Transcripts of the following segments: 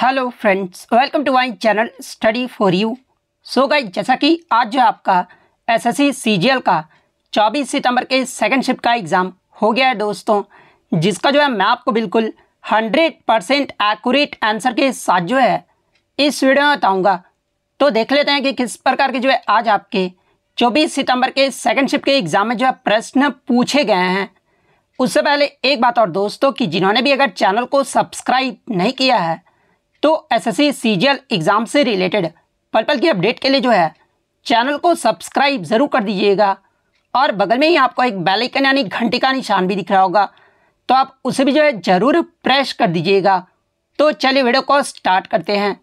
hello friends welcome to my channel study for you so guys जैसा कि आज जो आपका एसएससी सीजीएल का 24 सितंबर के सेकंड शिफ्ट का एग्ज़ाम हो गया है दोस्तों जिसका जो है मैं आपको बिल्कुल 100 परसेंट एक्यूरेट आंसर के साथ जो है इस वीडियो में बताऊँगा तो देख लेते हैं कि किस प्रकार के जो है आज आपके चौबीस सितम्बर के सेकेंड शिफ्ट के एग्ज़ाम में जो है प्रश्न पूछे गए हैं उससे पहले एक बात और दोस्तों कि जिन्होंने भी अगर चैनल को सब्सक्राइब नहीं किया है तो एसएससी सीजीएल एग्ज़ाम से रिलेटेड पल पल की अपडेट के लिए जो है चैनल को सब्सक्राइब ज़रूर कर दीजिएगा और बगल में ही आपको एक बेल आइकन यानी घंटी का निशान भी दिख रहा होगा तो आप उसे भी जो है ज़रूर प्रेस कर दीजिएगा तो चलिए वीडियो को स्टार्ट करते हैं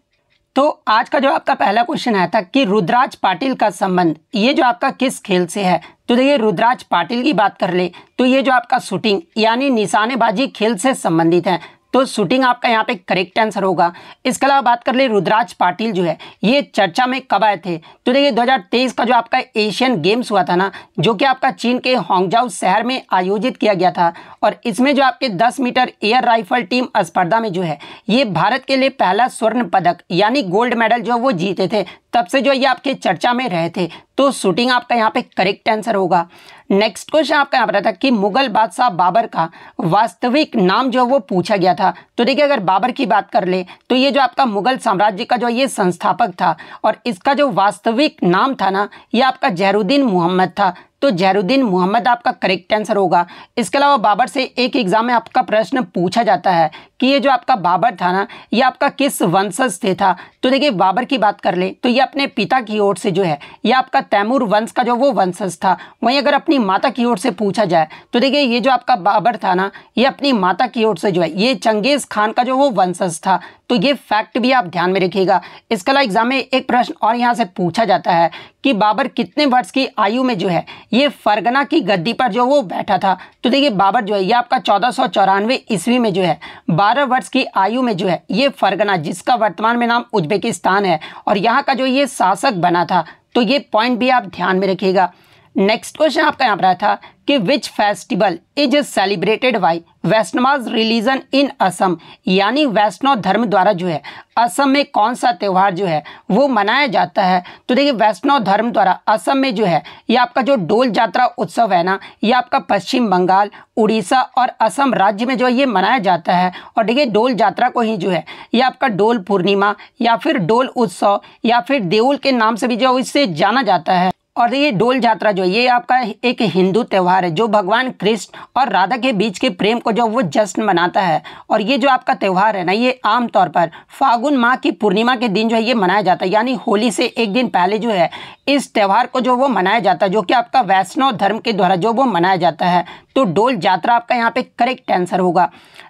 तो आज का जो आपका पहला क्वेश्चन आया था कि रुद्राज पाटिल का संबंध ये जो आपका किस खेल से है तो देखिए रुद्राज पाटिल की बात कर ले तो ये जो आपका शूटिंग यानी निशानेबाजी खेल से संबंधित है तो शूटिंग आपका यहाँ पे करेक्ट आंसर होगा इसके अलावा बात कर ले रुद्राज पाटिल जो है ये चर्चा में कब आए थे तो देखिए 2023 का जो आपका एशियन गेम्स हुआ था ना जो कि आपका चीन के होंगजाउ शहर में आयोजित किया गया था और इसमें जो आपके 10 मीटर एयर राइफल टीम स्पर्धा में जो है ये भारत के लिए पहला स्वर्ण पदक यानी गोल्ड मेडल जो वो जीते थे तब से जो ये आपके चर्चा में रहे थे तो शूटिंग आपका यहाँ पे करेक्ट आंसर होगा नेक्स्ट क्वेश्चन आपका यहाँ पर था कि मुगल बादशाह बाबर का वास्तविक नाम जो है वो पूछा गया था तो देखिए अगर बाबर की बात कर ले तो ये जो आपका मुगल साम्राज्य का जो ये संस्थापक था और इसका जो वास्तविक नाम था ना ये आपका जहरुद्दीन मोहम्मद था तो जहरुद्दीन मोहम्मद आपका करेक्ट आंसर होगा इसके अलावा बाबर से एक एग्ज़ाम में आपका प्रश्न पूछा जाता है कि ये जो आपका बाबर था ना ये आपका किस वंशज से था तो देखिए बाबर की बात कर ले तो ये अपने पिता की ओर से जो है ये आपका तैमूर वंश का जो वो वंशज था वहीं अगर अपनी माता की ओर से पूछा जाए तो देखिए ये जो आपका बाबर था ना ये अपनी माता की ओर से जो है ये चंगेज़ खान का जो वो वंशज था तो ये फैक्ट भी आप ध्यान में रखिएगा इसके अलावा एग्जाम में एक प्रश्न और यहाँ से पूछा जाता है कि बाबर कितने वर्ष की आयु में जो है ये फरगना की गद्दी पर जो वो बैठा था तो देखिए बाबर जो है ये आपका चौदह सौ चौरानवे ईस्वी में जो है बारह वर्ष की आयु में जो है ये फरगना जिसका वर्तमान में नाम उज्बेकिस्तान है और यहाँ का जो ये शासक बना था तो ये पॉइंट भी आप ध्यान में रखिएगा नेक्स्ट क्वेश्चन आपका यहाँ पर आया था कि which festival is celebrated by Vaishnavas religion in Assam यानी वैष्णव धर्म द्वारा जो है असम में कौन सा त्यौहार जो है वो मनाया जाता है तो देखिए वैष्णव धर्म द्वारा असम में जो है ये आपका जो डोल यात्रा उत्सव है ना ये आपका पश्चिम बंगाल उड़ीसा और असम राज्य में जो है ये मनाया जाता है और देखिए डोल यात्रा को ही जो है ये आपका डोल पूर्णिमा या फिर डोल उत्सव या फिर देउल के नाम से भी जो इससे जाना जाता है और ये डोल यात्रा जो है ये आपका एक हिंदू त्यौहार है जो भगवान कृष्ण और राधा के बीच के प्रेम को जो वो जश्न मनाता है और ये जो आपका त्यौहार है ना ये आमतौर पर फागुन माह की पूर्णिमा के दिन जो है ये मनाया जाता है यानी होली से एक दिन पहले जो है इस त्यौहार को जो वो मनाया जाता है जो कि आपका वैष्णव धर्म के द्वारा जो वो मनाया जाता है तो डोल यात्रा आपका यहाँ पे करेक्ट आंसर होगा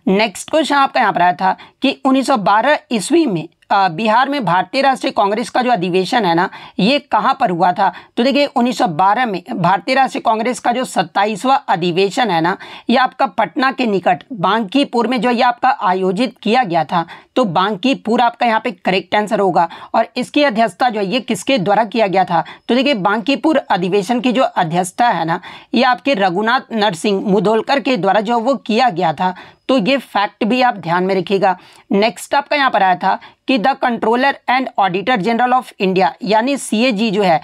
नेक्स्ट क्वेश्चन आपका यहाँ पर आया था कि 1912 ईस्वी में बिहार में भारतीय राष्ट्रीय कांग्रेस का जो अधिवेशन है ना ये कहाँ पर हुआ था तो देखिए 1912 में भारतीय राष्ट्रीय कांग्रेस का जो 27वां अधिवेशन है ना ये आपका पटना के निकट बांकीपुर में जो ये आपका आयोजित किया गया था तो बांकीपुर आपका यहाँ पे करेक्ट आंसर होगा और इसकी अध्यक्षता जो है ये किसके द्वारा किया गया था तो देखिए बांकीपुर अधिवेशन की जो अध्यक्षता है ना ये आपके रघुनाथ नरसिंह मुधोलकर के द्वारा जो वो किया गया था तो ये फैक्ट भी आप ध्यान में रखिएगा नेक्स्ट आपका यहाँ पर आया था कि the controller and auditor general of India यानी सी जो है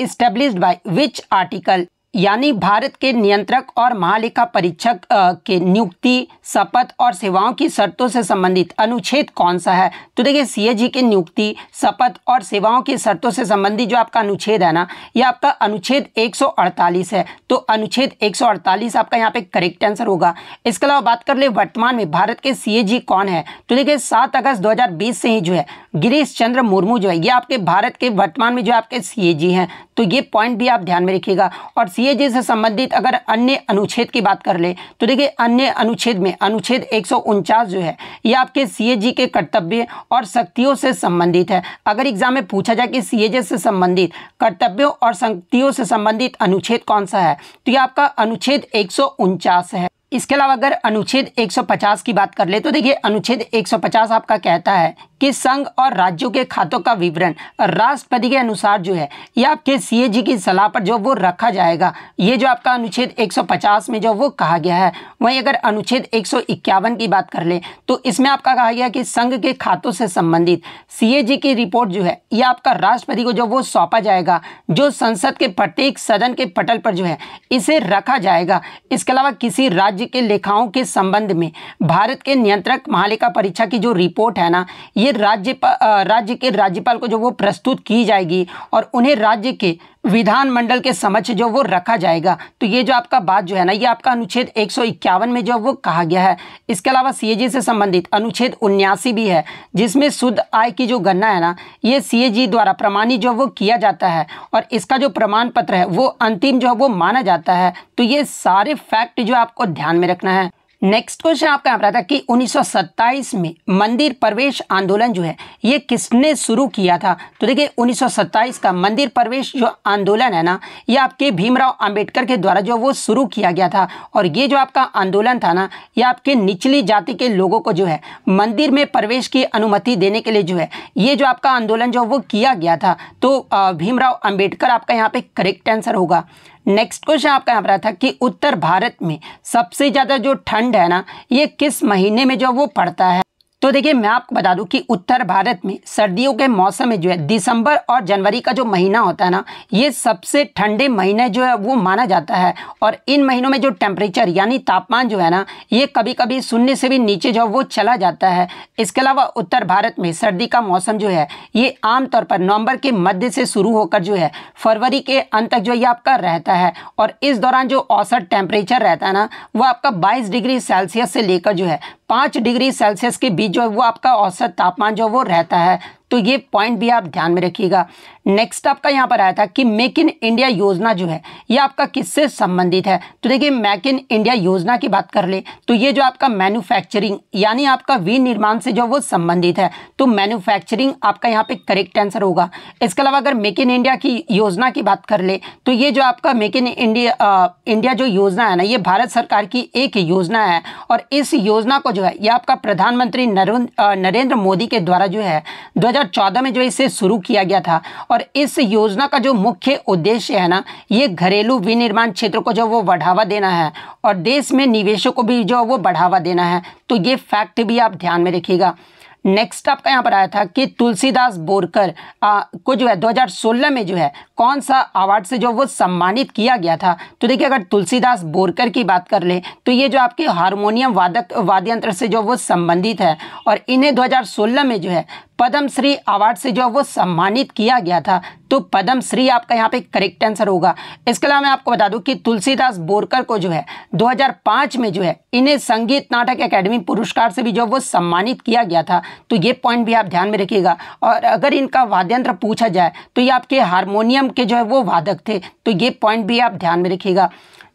इस्टेब्लिश बाय विच आर्टिकल यानी भारत के नियंत्रक और महालेखा परीक्षक के नियुक्ति शपथ और सेवाओं की शर्तों से संबंधित अनुच्छेद कौन सा है तो देखिए सीएजी के नियुक्ति शपथ और सेवाओं की शर्तों से संबंधित जो आपका अनुच्छेद है ना ये आपका अनुच्छेद 148 है तो अनुच्छेद 148 आपका यहाँ पे करेक्ट आंसर होगा इसके अलावा बात कर ले वर्तमान में भारत के सी कौन है तो देखिए सात अगस्त दो से ही जो है गिरीश चंद्र मुर्मू जो है ये आपके भारत के वर्तमान में जो आपके सी हैं तो ये पॉइंट भी आप ध्यान में रखिएगा और सी सीएजी से संबंधित अगर अन्य अनुच्छेद की बात कर ले तो देखिए अन्य अनुच्छेद में अनुच्छेद एक जो है ये आपके सीएजी के कर्तव्य और शक्तियों से संबंधित है अगर एग्जाम में पूछा जाए कि सीएजी से संबंधित कर्तव्यों और शक्तियों से संबंधित अनुच्छेद कौन सा है तो ये आपका अनुच्छेद एक है इसके अलावा अगर अनुच्छेद 150 की बात कर ले तो देखिए अनुच्छेद 150 आपका कहता है कि संघ और राज्यों के खातों का विवरण राष्ट्रपति के अनुसार जो है या आपके सीएजी की सलाह पर जो वो रखा जाएगा ये जो आपका अनुच्छेद 150 में जो वो कहा गया है वहीं अगर अनुच्छेद एक की बात कर ले तो इसमें आपका कहा गया कि संघ के खातों से संबंधित सी की रिपोर्ट जो है यह आपका राष्ट्रपति को जो वो सौंपा जाएगा जो संसद के प्रत्येक सदन के पटल पर जो है इसे रखा जाएगा इसके अलावा किसी राज्य जी के लेखाओं के संबंध में भारत के नियंत्रक महालेखा परीक्षा की जो रिपोर्ट है ना ये राज्य राज्य के राज्यपाल को जो वो प्रस्तुत की जाएगी और उन्हें राज्य के विधानमंडल के समक्ष जो वो रखा जाएगा तो ये जो आपका बात जो है ना ये आपका अनुच्छेद एक में जो वो कहा गया है इसके अलावा सीएजी से संबंधित अनुच्छेद उन्यासी भी है जिसमें शुद्ध आय की जो गणना है ना ये सीएजी द्वारा प्रमाणित जो वो किया जाता है और इसका जो प्रमाण पत्र है वो अंतिम जो है वो माना जाता है तो ये सारे फैक्ट जो आपको ध्यान में रखना है नेक्स्ट क्वेश्चन आपका यहाँ पर आता कि 1927 में मंदिर प्रवेश आंदोलन जो है ये किसने शुरू किया था तो देखिए 1927 का मंदिर प्रवेश जो आंदोलन है ना ये आपके भीमराव अंबेडकर के द्वारा जो वो शुरू किया गया था और ये जो आपका आंदोलन था ना ये आपके निचली जाति के लोगों को जो है मंदिर में प्रवेश की अनुमति देने के लिए जो है ये जो आपका आंदोलन जो वो किया गया था तो भीमराव अम्बेडकर आपका यहाँ पर करेक्ट आंसर होगा नेक्स्ट क्वेश्चन आपका यहाँ पर था कि उत्तर भारत में सबसे ज़्यादा जो ठंड है ना ये किस महीने में जो वो पड़ता है तो देखिए मैं आपको बता दूं कि उत्तर भारत में सर्दियों के मौसम में जो है दिसंबर और जनवरी का जो महीना होता है ना ये सबसे ठंडे महीने जो है वो माना जाता है और इन महीनों में जो टेम्परेचर यानी तापमान जो है ना ये कभी कभी शून्य से भी नीचे जो है वो चला जाता है इसके अलावा उत्तर भारत में सर्दी का मौसम जो है ये आमतौर पर नवंबर के मध्य से शुरू होकर जो है फरवरी के अंत तक जो ये आपका रहता है और इस दौरान जो औसत टेम्परेचर रहता है ना वो आपका बाईस डिग्री सेल्सियस से लेकर जो है पाँच डिग्री सेल्सियस के बीच जो है वो आपका औसत तापमान जो वो रहता है तो ये पॉइंट भी आप ध्यान में रखिएगा नेक्स्ट आपका यहाँ पर आया था कि मेक इन इंडिया योजना जो है ये आपका किससे संबंधित है तो देखिए मेक इन इंडिया योजना की बात कर ले तो ये जो आपका मैन्युफैक्चरिंग यानी आपका विनिर्माण से जो वो संबंधित है तो मैन्युफैक्चरिंग आपका यहाँ पे करेक्ट आंसर होगा इसके अलावा अगर मेक इन इंडिया की योजना की बात कर ले तो ये जो आपका मेक इन इंडिया इंडिया जो योजना है ना ये भारत सरकार की एक योजना है और इस योजना को जो है ये आपका प्रधानमंत्री नरेंद्र मोदी के द्वारा जो है दो 2014 में जो इसे शुरू किया गया था और इस योजना का जो मुख्य उद्देश्य है ना ये घरेलू विनिर्माण क्षेत्र को जो वो बढ़ावा देना है और देश में निवेशों को भी जो वो बढ़ावा देना है तो ये फैक्ट भी आप ध्यान में रखिएगा नेक्स्ट आपका यहाँ पर आया था कि तुलसीदास बोरकर को जो है 2016 में जो है कौन सा अवार्ड से जो वो सम्मानित किया गया था तो देखिए अगर तुलसीदास बोरकर की बात कर ले तो ये जो आपके हारमोनियम वादक वाद्यंत्र से जो वो संबंधित है और इन्हें 2016 में जो है पद्मश्री अवार्ड से जो है वो सम्मानित किया गया था तो पद्मश्री आपका यहाँ पे करेक्ट आंसर होगा इसके अलावा मैं आपको बता दूं कि तुलसीदास बोरकर को जो है 2005 में जो है इन्हें संगीत नाटक एकेडमी पुरस्कार से भी जो वो सम्मानित किया गया था तो ये पॉइंट भी आप ध्यान में रखिएगा और अगर इनका वाद्यंत्र पूछा जाए तो ये आपके हारमोनियम के जो है वो वादक थे तो ये पॉइंट भी आप ध्यान में रखिएगा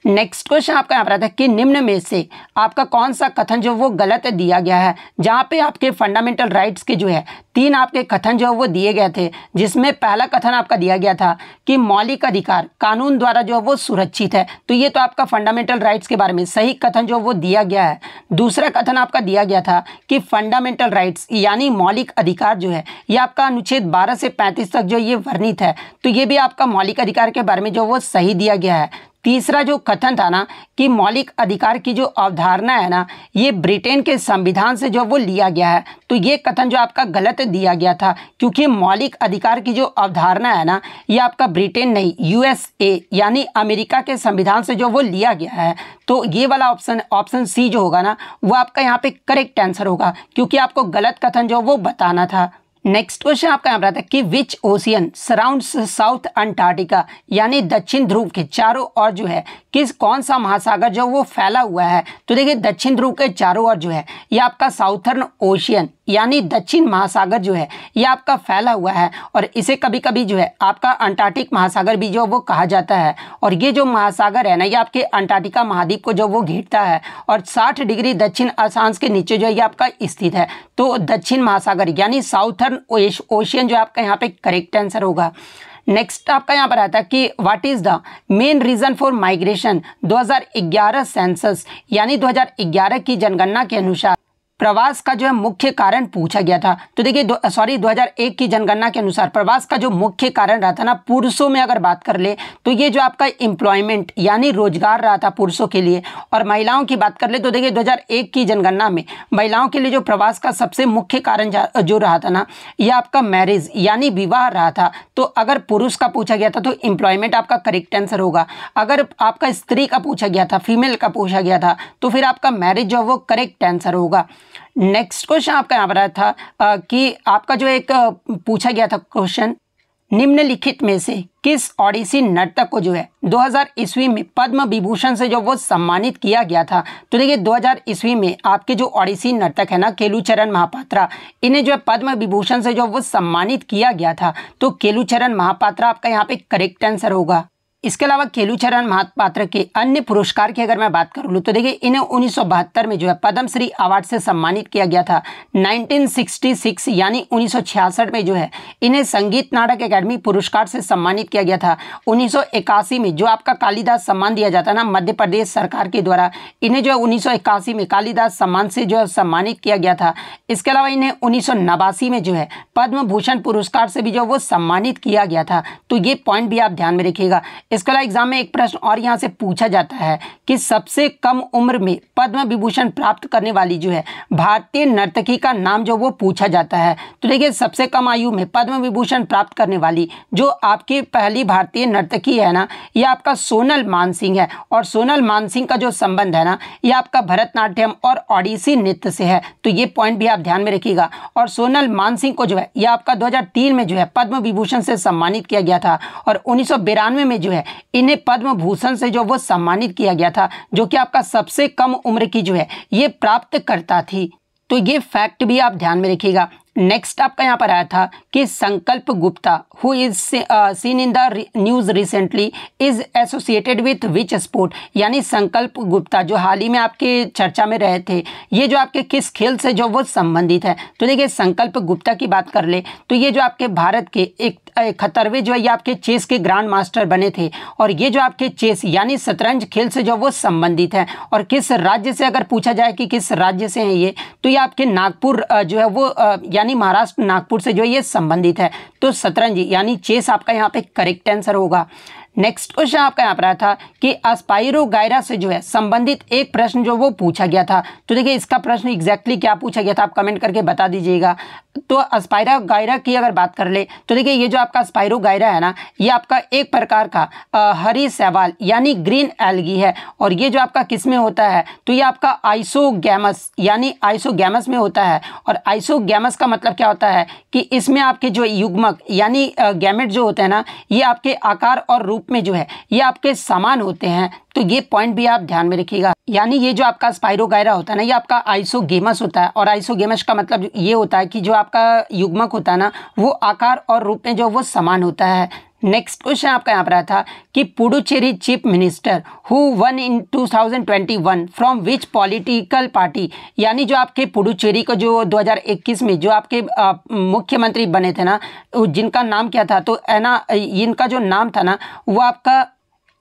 नेक्स्ट क्वेश्चन आपका यहाँ पर आता है कि निम्न में से आपका कौन सा कथन जो वो गलत दिया गया है जहाँ पे आपके फंडामेंटल राइट्स के जो है तीन आपके कथन जो है वो दिए गए थे जिसमें पहला कथन आपका दिया गया था कि मौलिक अधिकार कानून द्वारा जो है वो सुरक्षित है तो ये तो आपका फंडामेंटल राइट्स के बारे में सही कथन जो वो दिया गया है दूसरा कथन आपका दिया गया था कि फंडामेंटल राइट्स यानी मौलिक अधिकार जो है ये आपका अनुच्छेद बारह से पैंतीस तक जो ये वर्णित है तो ये भी आपका मौलिक अधिकार के बारे में जो वो सही दिया गया है तीसरा जो कथन था ना कि मौलिक अधिकार की जो अवधारणा है ना ये ब्रिटेन के संविधान से जो वो लिया गया है तो ये कथन जो आपका गलत दिया गया था क्योंकि मौलिक अधिकार की जो अवधारणा है ना ये आपका ब्रिटेन नहीं यूएसए यानी अमेरिका के संविधान से जो वो लिया गया है तो ये वाला ऑप्शन ऑप्शन सी जो होगा ना वो आपका यहाँ पे करेक्ट आंसर होगा क्योंकि आपको गलत कथन जो वो बताना था नेक्स्ट क्वेश्चन आपका यहाँ पर आता है कि which ocean surround south Antarctica यानी दक्षिण ध्रुव के चारों ओर जो है किस कौन सा महासागर जो वो फैला हुआ है तो देखिए दक्षिण ध्रुव के चारों ओर जो है ये आपका साउथर्न ओशियन यानी दक्षिण महासागर जो है ये आपका फैला हुआ है और इसे कभी कभी जो है आपका अंटार्कटिक महासागर भी जो वो कहा जाता है और ये जो महासागर है ना ये आपके अंटार्कटिका महाद्वीप को जो वो घेरता है और 60 डिग्री दक्षिण अशांश के नीचे जो है ये आपका स्थित है तो दक्षिण महासागर यानी साउथर्न इंडियन ओशियन जो आपका यहाँ पे करेक्ट आंसर होगा नेक्स्ट आपका यहाँ पर आता है कि what is the main reason for migration 2011 census यानी 2011 की जनगणना के अनुसार प्रवास का जो है मुख्य कारण पूछा गया था तो देखिए सॉरी 2001 की जनगणना के अनुसार प्रवास का जो मुख्य कारण रहा था ना पुरुषों में अगर बात कर ले तो ये जो आपका एम्प्लॉयमेंट यानी रोजगार रहा था पुरुषों के लिए और महिलाओं की बात कर ले तो देखिए 2001 की जनगणना में महिलाओं के लिए जो प्रवास का सबसे मुख्य कारण जो रहा था ना यह आपका मैरिज यानी विवाह रहा था तो अगर पुरुष का पूछा गया था तो एम्प्लॉयमेंट आपका करेक्ट आंसर होगा अगर आपका स्त्री का पूछा गया था फीमेल का पूछा गया था तो फिर आपका मैरिज जो है वो करेक्ट आंसर होगा नेक्स्ट क्वेश्चन आपका यहाँ पर आया था आ, कि आपका जो एक पूछा गया था क्वेश्चन निम्नलिखित में से किस ओडिसी नर्तक को जो है 2000 ईस्वी में पद्म विभूषण से जो वो सम्मानित किया गया था तो देखिए 2000 ईस्वी में आपके जो ओडिसी नर्तक है ना केलुचरण महापात्रा इन्हें जो है पद्म विभूषण से जो वो सम्मानित किया गया था तो केलुचरण महापात्रा आपका यहाँ पे करेक्ट आंसर होगा इसके अलावा केलूचरण महापात्र के अन्य पुरस्कार की अगर मैं बात कर लूँ तो देखिए इन्हें उन्नीस में जो है पद्मश्री अवार्ड से सम्मानित किया गया था 1966 यानी उन्नीस में जो है इन्हें संगीत नाटक एकेडमी पुरस्कार से सम्मानित किया गया था उन्नीस में जो आपका कालिदास सम्मान दिया जाता है ना मध्य प्रदेश सरकार के द्वारा इन्हें जो है उन्नीस में कालिदास सम्मान से जो है सम्मानित किया गया था इसके अलावा इन्हें उन्नीस में जो है पद्म भूषण पुरस्कार से भी जो वो सम्मानित किया गया था तो ये पॉइंट भी आप ध्यान में रखिएगा इसके अलावा एग्जाम में एक प्रश्न और यहाँ से पूछा जाता है कि सबसे कम उम्र में पद्म विभूषण प्राप्त करने वाली जो है भारतीय नर्तकी का नाम जो वो पूछा जाता है तो देखिए सबसे कम आयु में पद्म विभूषण प्राप्त करने वाली जो आपकी पहली भारतीय नर्तकी है ना ये आपका सोनल मानसिंह है और सोनल मानसिंह का जो संबंध है ना ये आपका भरतनाट्यम और ओडिसी नृत्य से है तो ये पॉइंट भी आप ध्यान में रखिएगा और सोनल मानसिंह को जो है ये आपका दो में जो है पद्म विभूषण से सम्मानित किया गया था और उन्नीस में जो है है इन्हें पद्म भूषण से जो वो सम्मानित किया गया था जो कि आपका सबसे कम उम्र की जो है ये प्राप्त करता थी तो ये फैक्ट भी आप ध्यान में रखिएगा नेक्स्ट आपका यहाँ पर आया था कि Sankalp Gupta who is seen in the news recently is associated with which sport यानी संकल्प गुप्ता जो हाल ही में आपके चर्चा में रहे थे ये जो आपके किस खेल से जो वो संबंधित है तो देखिए संकल्प गुप्ता की बात कर ले तो ये जो आपके भारत के एक खतरवे जो है ये आपके चेस के ग्रांड मास्टर बने थे और ये जो आपके चेस यानी शतरंज खेल से जो वो संबंधित है और किस राज्य से अगर पूछा जाए कि किस राज्य से हैं ये तो ये आपके नागपुर जो है वो यानी महाराष्ट्र नागपुर से जो ये संबंधित है तो शतरंज यानी चेस आपका यहाँ पे करेक्ट आंसर होगा नेक्स्ट क्वेश्चन आपका यहाँ पर आया था कि अस्पायरो गायरा से जो है संबंधित एक प्रश्न जो वो पूछा गया था तो देखिए इसका प्रश्न एग्जैक्टली क्या पूछा गया था आप कमेंट करके बता दीजिएगा तो अस्पायरा गायरा की अगर बात कर ले तो देखिए ये जो आपका स्पाइरो गायरा है ना ये आपका एक प्रकार का आ, हरी सवाल यानी ग्रीन एलगी है और ये जो आपका किस में होता है तो ये आपका आइसोगैमस यानी आइसोगैमस में होता है और आइसोगैमस का मतलब क्या होता है कि इसमें आपके जो युग्मक यानी गैमेट जो होते हैं ना ये आपके आकार और रूप में जो है ये आपके समान होते हैं तो ये पॉइंट भी आप ध्यान में रखिएगा यानी ये जो आपका स्पायरोगायरा होता है ना ये आपका आइसोगेमस होता है और आइसोगेमस का मतलब ये होता है कि जो आपका युग्मक होता है ना वो आकार और रूप में जो वो समान होता है नेक्स्ट क्वेश्चन आपका यहाँ पर आया था कि Puducherry chief minister who won in 2021 from which political party यानी जो आपके पुडुचेरी को जो 2021 में जो आपके मुख्यमंत्री बने थे ना जिनका नाम क्या था तो है ना इनका जो नाम था ना वो आपका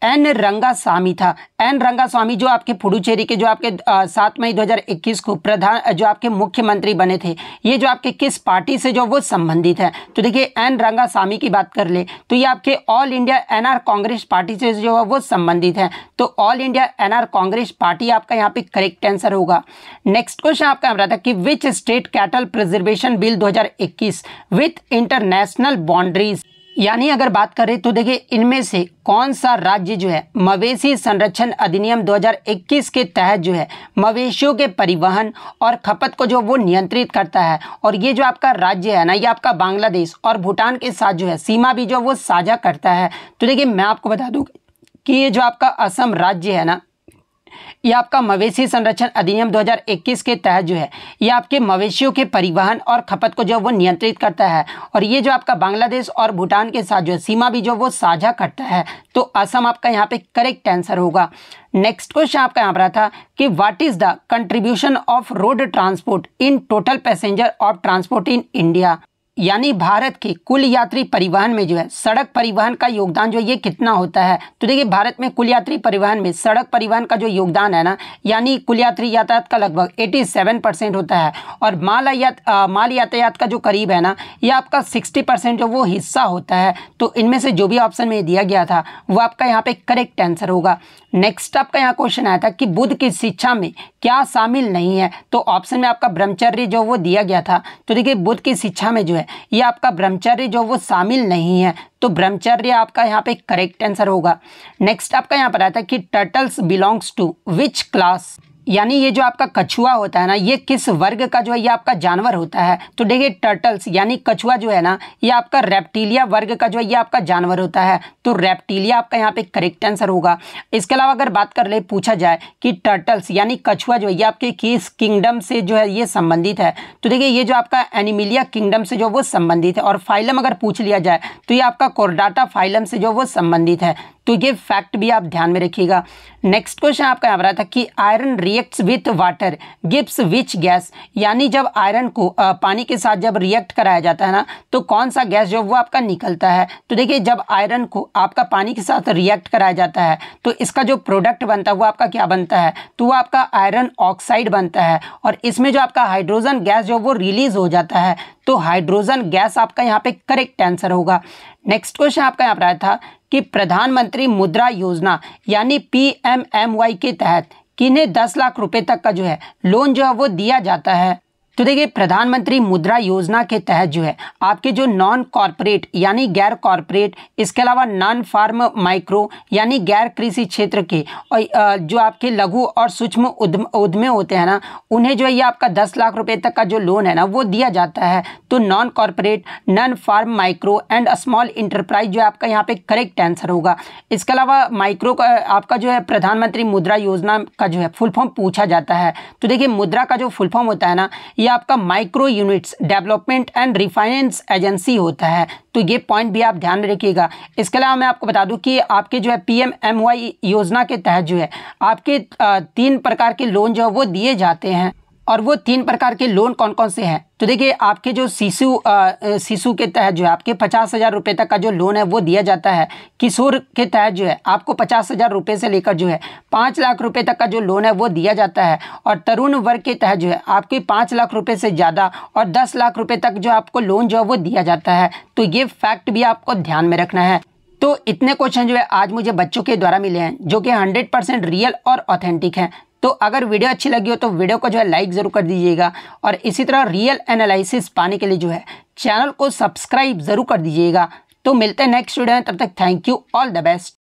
एन रंगास्वामी था एन रंगास्वामी जो आपके पुडुचेरी के जो आपके सात मई 2021 को प्रधान जो आपके मुख्यमंत्री बने थे ये जो आपके किस पार्टी से जो वो संबंधित है तो देखिए एन रंगास्वामी की बात कर ले तो ये आपके all India NR Congress party से जो है वो संबंधित है तो all India NR Congress party आपका यहाँ पे करेक्ट आंसर होगा नेक्स्ट क्वेश्चन आपका हम रहा था कि which state cattle preservation bill 2021 with international boundaries यानी अगर बात करें तो देखिए इनमें से कौन सा राज्य जो है मवेशी संरक्षण अधिनियम 2021 के तहत जो है मवेशियों के परिवहन और खपत को जो वो नियंत्रित करता है और ये जो आपका राज्य है ना ये आपका बांग्लादेश और भूटान के साथ जो है सीमा भी जो वो साझा करता है तो देखिए मैं आपको बता दूँ कि ये जो आपका असम राज्य है ना यह आपका मवेशी संरक्षण अधिनियम 2021 के तहत जो है यह आपके मवेशियों के परिवहन और खपत को जो है वो नियंत्रित करता है और ये जो आपका बांग्लादेश और भूटान के साथ जो है सीमा भी जो वो साझा करता है तो असम आपका यहाँ पे करेक्ट आंसर होगा नेक्स्ट क्वेश्चन आपका यहाँ पर रहा था कि what is the contribution of road transport in total passenger of transport in India यानी भारत के कुल यात्री परिवहन में जो है सड़क परिवहन का योगदान जो ये कितना होता है तो देखिए भारत में कुल यात्री परिवहन में सड़क परिवहन का जो योगदान है ना यानी कुल यात्री यातायात का लगभग 87 परसेंट होता है और माल यात माल यातायात का जो करीब है ना ये आपका 60 परसेंट जो वो हिस्सा होता है तो इनमें से जो भी ऑप्शन में दिया गया था वो आपका यहाँ पर करेक्ट आंसर होगा नेक्स्ट आपका यहाँ क्वेश्चन आया था कि बुद्ध की शिक्षा में क्या शामिल नहीं है तो ऑप्शन में आपका ब्रह्मचर्य जो वो दिया गया था तो देखिए बुद्ध की शिक्षा में जो है ये आपका ब्रह्मचर्य जो वो शामिल नहीं है तो ब्रह्मचर्य आपका यहाँ पे करेक्ट आंसर होगा नेक्स्ट आपका यहाँ पर आता है कि turtles belongs to which class यानी ये जो आपका कछुआ होता है ना ये किस वर्ग का जो है ये आपका जानवर होता है तो देखिए टर्टल्स यानी कछुआ जो है ना ये आपका रेप्टिलिया वर्ग का जो है ये आपका जानवर होता है तो रेप्टिलिया आपका यहाँ पे करेक्ट आंसर होगा इसके अलावा अगर बात कर ले पूछा जाए कि टर्टल्स यानी कछुआ जो है ये आपके किस किंगडम से जो है ये संबंधित है तो देखिए ये जो आपका एनिमिलिया किंगडम से जो वो संबंधित है और फाइलम अगर पूछ लिया जाए तो ये आपका कोरडाटा फाइलम से जो वो संबंधित है तो ये फैक्ट भी आप ध्यान में रखिएगा नेक्स्ट क्वेश्चन आपका यहाँ पर था कि आयरन रिय reacts with water gives which gas यानी जब आयरन को आ, पानी के साथ जब रिएक्ट कराया जाता है ना तो कौन सा गैस जो वो आपका निकलता है तो देखिए जब आयरन को आपका पानी के साथ रिएक्ट कराया जाता है तो इसका जो प्रोडक्ट बनता है वो आपका क्या बनता है तो वो आपका आयरन ऑक्साइड बनता है और इसमें जो आपका हाइड्रोजन गैस जो वो रिलीज हो जाता है तो हाइड्रोजन गैस आपका यहाँ पे करेक्ट आंसर होगा नेक्स्ट क्वेश्चन आपका यहाँ पर आया था कि प्रधानमंत्री मुद्रा योजना यानी पी के तहत कि इन्हें दस लाख रुपए तक का जो है लोन जो है वो दिया जाता है तो देखिए प्रधानमंत्री मुद्रा योजना के तहत जो है आपके जो नॉन कॉरपोरेट यानी गैर कॉरपोरेट इसके अलावा नॉन फार्म माइक्रो यानी गैर कृषि क्षेत्र के और जो आपके लघु और सूक्ष्म उद्यमे होते हैं ना उन्हें जो है ये आपका दस लाख रुपए तक का जो लोन है ना वो दिया जाता है तो non corporate non farm micro and small enterprise जो है आपका यहाँ पे करेक्ट आंसर होगा इसके अलावा माइक्रो का आपका जो है प्रधानमंत्री मुद्रा योजना का जो है फुल फॉर्म पूछा जाता है तो देखिए मुद्रा का जो फुल फॉर्म होता है ना ये आपका micro units development and refinance agency होता है तो ये पॉइंट भी आप ध्यान में रखिएगा इसके अलावा मैं आपको बता दूं कि आपके जो है पीएमएमवाई योजना के तहत जो है आपके तीन प्रकार के लोन जो है वो दिए जाते हैं और वो तीन प्रकार के लोन कौन कौन से हैं तो देखिए आपके जो शिशु शिशु के तहत जो है आपके पचास हज़ार रुपये तक का जो लोन है वो दिया जाता है किशोर के तहत जो है आपको पचास हज़ार रुपये से लेकर जो है पाँच लाख रुपये तक का जो लोन है वो दिया जाता है और तरुण वर्ग के तहत जो है आपके पाँच लाख रुपये से ज़्यादा और दस लाख रुपये तक जो आपको लोन जो है वो दिया जाता है तो ये फैक्ट भी आपको ध्यान में रखना है तो इतने क्वेश्चन जो है आज मुझे बच्चों के द्वारा मिले हैं जो कि 100 परसेंट रियल और ऑथेंटिक हैं तो अगर वीडियो अच्छी लगी हो तो वीडियो को जो है लाइक ज़रूर कर दीजिएगा और इसी तरह रियल एनालिसिस पाने के लिए जो है चैनल को सब्सक्राइब ज़रूर कर दीजिएगा तो मिलते हैं नेक्स्ट वीडियो में तब तक thank you all the best